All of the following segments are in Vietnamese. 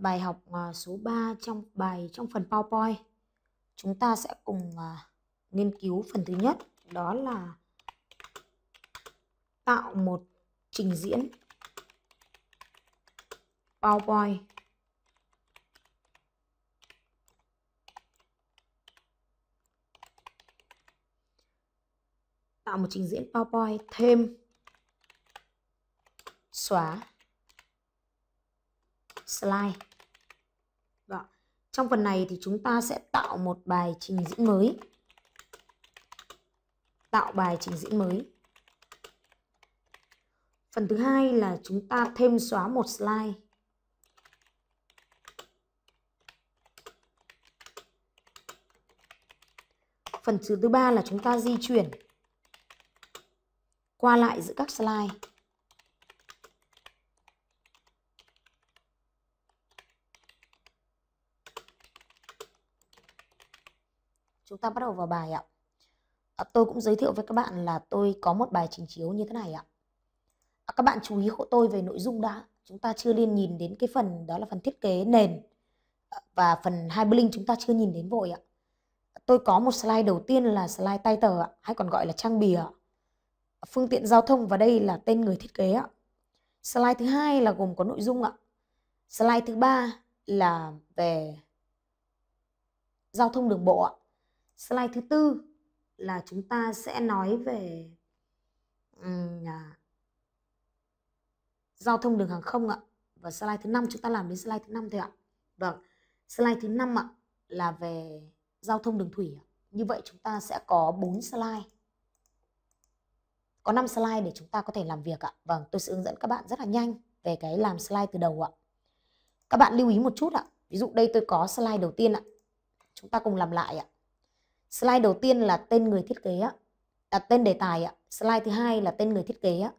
bài học ờ, số 3 trong bài trong phần PowerPoint chúng ta sẽ cùng ờ, nghiên cứu phần thứ nhất đó là tạo một trình diễn PowerPoint tạo một trình diễn PowerPoint thêm xóa slide Vâng. Trong phần này thì chúng ta sẽ tạo một bài trình diễn mới. Tạo bài trình diễn mới. Phần thứ hai là chúng ta thêm xóa một slide. Phần thứ ba là chúng ta di chuyển qua lại giữa các slide. Chúng ta bắt đầu vào bài ạ. À, tôi cũng giới thiệu với các bạn là tôi có một bài trình chiếu như thế này ạ. À, các bạn chú ý hộ tôi về nội dung đã. Chúng ta chưa liên nhìn đến cái phần đó là phần thiết kế nền ờ, và phần hyperlink chúng ta chưa nhìn đến vội ạ. Tôi có một slide đầu tiên là slide title ạ, hay còn gọi là trang bìa ạ. Phương tiện giao thông và đây là tên người thiết kế ạ. Slide thứ hai là gồm có nội dung ạ. Slide thứ ba là về giao thông đường bộ ạ slide thứ tư là chúng ta sẽ nói về um, à, giao thông đường hàng không ạ và slide thứ năm chúng ta làm đến slide thứ năm thôi ạ vâng slide thứ năm ạ là về giao thông đường thủy ạ. như vậy chúng ta sẽ có 4 slide có 5 slide để chúng ta có thể làm việc ạ vâng tôi sẽ hướng dẫn các bạn rất là nhanh về cái làm slide từ đầu ạ các bạn lưu ý một chút ạ ví dụ đây tôi có slide đầu tiên ạ chúng ta cùng làm lại ạ slide đầu tiên là tên người thiết kế ạ à, tên đề tài ạ slide thứ hai là tên người thiết kế ạ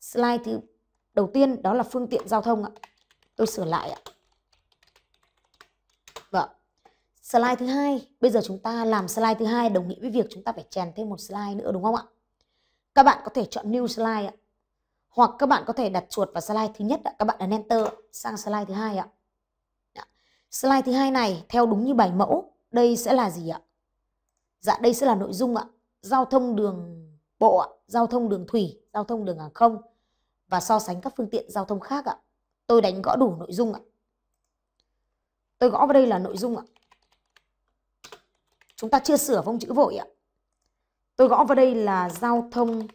slide thứ đầu tiên đó là phương tiện giao thông ạ tôi sửa lại ạ vâng slide thứ hai bây giờ chúng ta làm slide thứ hai đồng nghĩa với việc chúng ta phải chèn thêm một slide nữa đúng không ạ các bạn có thể chọn new slide ạ hoặc các bạn có thể đặt chuột vào slide thứ nhất ạ. các bạn ấn enter sang slide thứ hai ạ dạ. slide thứ hai này theo đúng như bài mẫu đây sẽ là gì ạ Dạ đây sẽ là nội dung ạ. Giao thông đường bộ ạ, giao thông đường thủy, giao thông đường hàng không và so sánh các phương tiện giao thông khác ạ. Tôi đánh gõ đủ nội dung ạ. Tôi gõ vào đây là nội dung ạ. Chúng ta chưa sửa phông chữ vội ạ. Tôi gõ vào đây là giao thông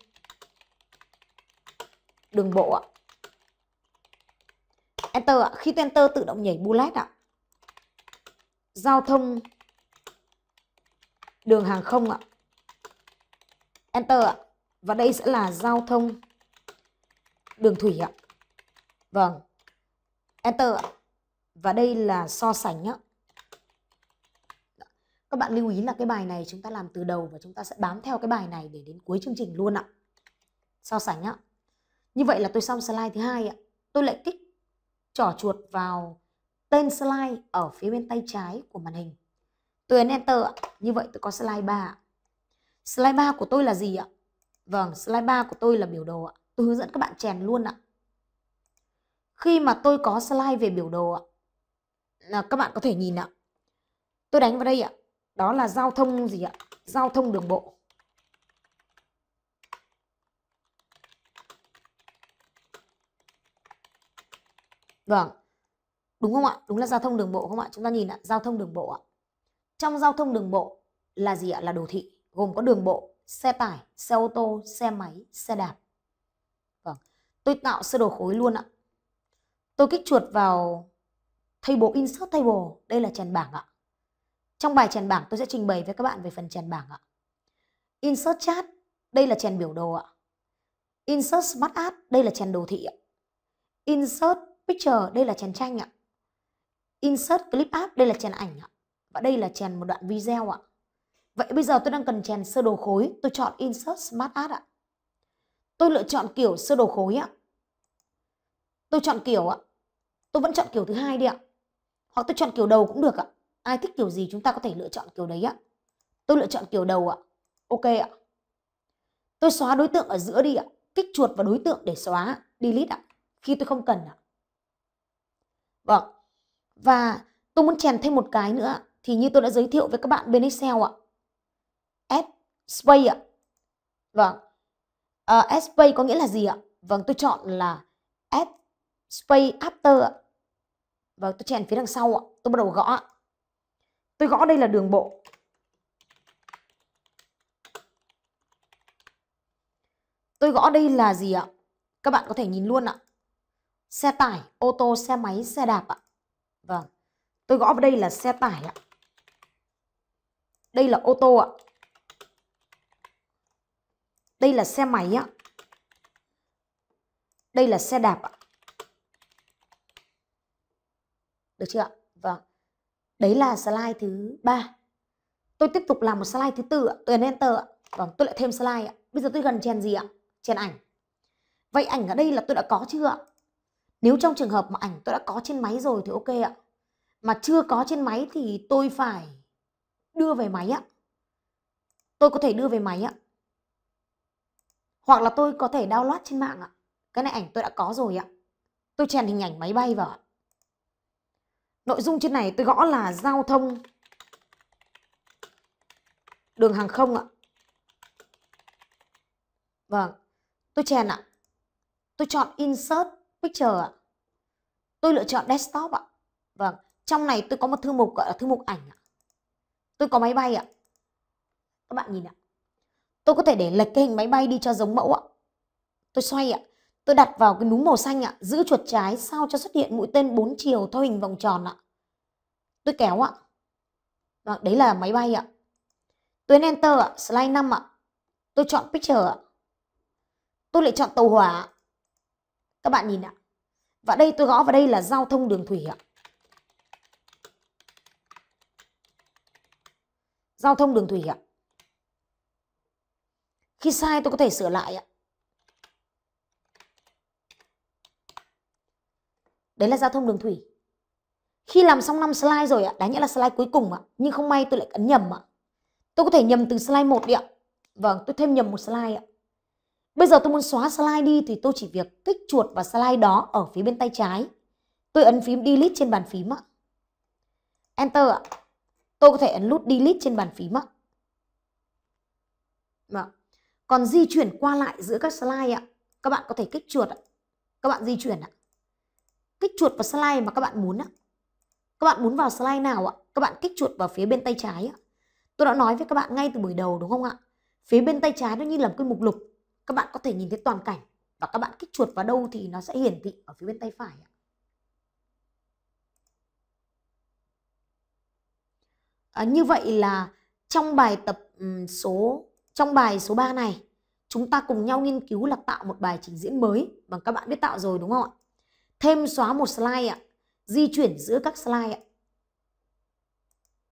đường bộ ạ. Enter ạ. Khi tôi enter tự động nhảy bullet ạ. Giao thông đường hàng không ạ. Enter ạ. Và đây sẽ là giao thông đường thủy ạ. Vâng. Enter ạ. Và đây là so sánh ạ. Các bạn lưu ý là cái bài này chúng ta làm từ đầu và chúng ta sẽ bám theo cái bài này để đến cuối chương trình luôn ạ. So sánh ạ. Như vậy là tôi xong slide thứ hai ạ. Tôi lại kích trỏ chuột vào tên slide ở phía bên tay trái của màn hình tôi ấn enter ạ như vậy tôi có slide 3 ạ. slide 3 của tôi là gì ạ vâng slide 3 của tôi là biểu đồ ạ tôi hướng dẫn các bạn chèn luôn ạ khi mà tôi có slide về biểu đồ ạ là các bạn có thể nhìn ạ tôi đánh vào đây ạ đó là giao thông gì ạ giao thông đường bộ vâng đúng không ạ đúng là giao thông đường bộ không ạ chúng ta nhìn ạ giao thông đường bộ ạ trong giao thông đường bộ là gì ạ? Là đồ thị, gồm có đường bộ, xe tải, xe ô tô, xe máy, xe đạp. Vâng. Tôi tạo sơ đồ khối luôn ạ. Tôi kích chuột vào table insert table, đây là chèn bảng ạ. Trong bài chèn bảng tôi sẽ trình bày với các bạn về phần chèn bảng ạ. Insert chart, đây là chèn biểu đồ ạ. Insert smart art, đây là chèn đồ thị ạ. Insert picture, đây là chèn tranh ạ. Insert clip app, đây là chèn ảnh ạ. Và đây là chèn một đoạn video ạ. Vậy bây giờ tôi đang cần chèn sơ đồ khối, tôi chọn Insert Smart Art ạ. Tôi lựa chọn kiểu sơ đồ khối ạ. Tôi chọn kiểu ạ. Tôi vẫn chọn kiểu thứ hai đi ạ. Hoặc tôi chọn kiểu đầu cũng được ạ. Ai thích kiểu gì chúng ta có thể lựa chọn kiểu đấy ạ. Tôi lựa chọn kiểu đầu ạ. Ok ạ. Tôi xóa đối tượng ở giữa đi ạ. Kích chuột vào đối tượng để xóa, delete ạ. Khi tôi không cần ạ. Vâng. Và tôi muốn chèn thêm một cái nữa thì như tôi đã giới thiệu với các bạn bên Excel ạ. S space ạ. Vâng. À, S space có nghĩa là gì ạ? Vâng, tôi chọn là S space after ạ. Vâng, tôi chèn phía đằng sau ạ. Tôi bắt đầu gõ ạ. Tôi gõ đây là đường bộ. Tôi gõ đây là gì ạ? Các bạn có thể nhìn luôn ạ. Xe tải, ô tô, xe máy, xe đạp ạ. Vâng. Tôi gõ vào đây là xe tải ạ. Đây là ô tô ạ. Đây là xe máy ạ. Đây là xe đạp ạ. Được chưa ạ? Vâng. Đấy là slide thứ ba Tôi tiếp tục làm một slide thứ tư ạ. Tôi ấn enter ạ. Vâng, tôi lại thêm slide ạ. Bây giờ tôi cần chèn gì ạ? Chèn ảnh. Vậy ảnh ở đây là tôi đã có chưa ạ? Nếu trong trường hợp mà ảnh tôi đã có trên máy rồi thì ok ạ. Mà chưa có trên máy thì tôi phải đưa về máy ạ. Tôi có thể đưa về máy ạ. Hoặc là tôi có thể download trên mạng ạ. Cái này ảnh tôi đã có rồi ạ. Tôi chèn hình ảnh máy bay vào. Nội dung trên này tôi gõ là giao thông đường hàng không ạ. Vâng. Tôi chèn ạ. Tôi chọn insert picture ạ. Tôi lựa chọn desktop ạ. Vâng, trong này tôi có một thư mục gọi là thư mục ảnh ạ. Tôi có máy bay ạ. Các bạn nhìn ạ. Tôi có thể để lệch cái hình máy bay đi cho giống mẫu ạ. Tôi xoay ạ. Tôi đặt vào cái núm màu xanh ạ, giữ chuột trái sao cho xuất hiện mũi tên 4 chiều theo hình vòng tròn ạ. Tôi kéo ạ. Vâng, đấy là máy bay ạ. Tôi ấn enter ạ, slide 5 ạ. Tôi chọn picture ạ. Tôi lại chọn tàu hỏa. Các bạn nhìn ạ. Và đây tôi gõ vào đây là giao thông đường thủy ạ. giao thông đường thủy ạ. Khi sai tôi có thể sửa lại ạ. Đấy là giao thông đường thủy. Khi làm xong 5 slide rồi ạ, đáng nhẽ là slide cuối cùng ạ, nhưng không may tôi lại ấn nhầm ạ. Tôi có thể nhầm từ slide 1 đi ạ. Vâng, tôi thêm nhầm một slide ạ. Bây giờ tôi muốn xóa slide đi thì tôi chỉ việc kích chuột vào slide đó ở phía bên tay trái. Tôi ấn phím delete trên bàn phím ạ. Enter ạ. Tôi có thể ấn nút delete trên bàn phím ạ. Vâng. Còn di chuyển qua lại giữa các slide ạ, các bạn có thể kích chuột ạ. Các bạn di chuyển ạ. Kích chuột vào slide mà các bạn muốn ạ. Các bạn muốn vào slide nào ạ? Các bạn kích chuột vào phía bên tay trái ạ. Tôi đã nói với các bạn ngay từ buổi đầu đúng không ạ? Phía bên tay trái nó như là một cái mục lục. Các bạn có thể nhìn thấy toàn cảnh và các bạn kích chuột vào đâu thì nó sẽ hiển thị ở phía bên tay phải ạ. à, như vậy là trong bài tập số trong bài số 3 này chúng ta cùng nhau nghiên cứu là tạo một bài trình diễn mới bằng các bạn biết tạo rồi đúng không ạ thêm xóa một slide ạ di chuyển giữa các slide ạ